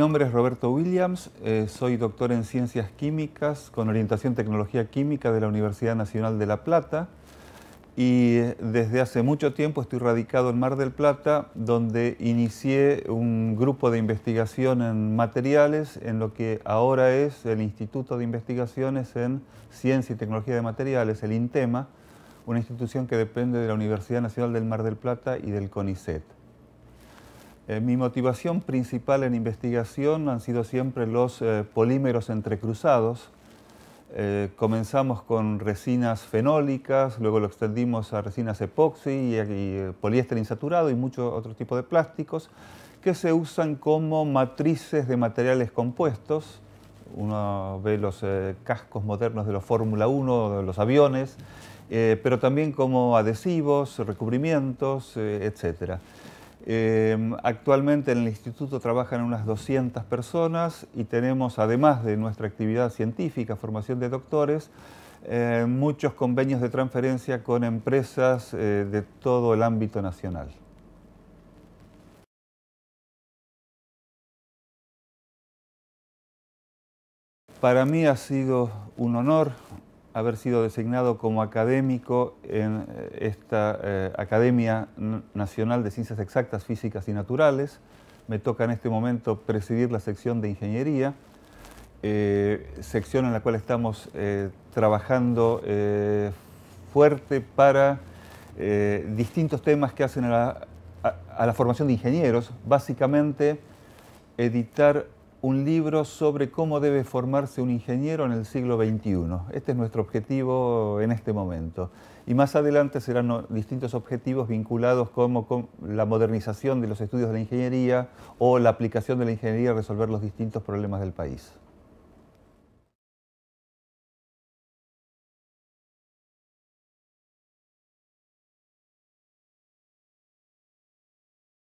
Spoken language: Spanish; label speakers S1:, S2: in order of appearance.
S1: Mi nombre es Roberto Williams, eh, soy doctor en Ciencias Químicas con orientación Tecnología Química de la Universidad Nacional de La Plata y eh, desde hace mucho tiempo estoy radicado en Mar del Plata, donde inicié un grupo de investigación en materiales, en lo que ahora es el Instituto de Investigaciones en Ciencia y Tecnología de Materiales, el INTEMA, una institución que depende de la Universidad Nacional del Mar del Plata y del CONICET. Eh, mi motivación principal en investigación han sido siempre los eh, polímeros entrecruzados. Eh, comenzamos con resinas fenólicas, luego lo extendimos a resinas epoxi y, poliéster insaturado y muchos otros tipos de plásticos que se usan como matrices de materiales compuestos. Uno ve los cascos modernos de los Fórmula 1, de los aviones, pero también como adhesivos, recubrimientos, etc. Em, actualmente en el instituto trabajan unas 200 personas y tenemos, además de nuestra actividad científica, formación de doctores, eh, muchos convenios de transferencia con empresas eh, de todo el ámbito nacional. Para mí ha sido un honor haber sido designado como académico en eh, esta eh, Academia Nacional de Ciencias Exactas, Físicas y Naturales. Me toca en este momento presidir la sección de Ingeniería, eh, sección en la cual estamos trabajando fuerte para distintos temas que hacen a la formación de ingenieros, básicamente editar un libro sobre cómo debe formarse un ingeniero en el siglo XXI. Este es nuestro objetivo en este momento. Y más adelante serán distintos objetivos vinculados como la modernización de los estudios de la ingeniería o la aplicación de la ingeniería a resolver los distintos problemas del país.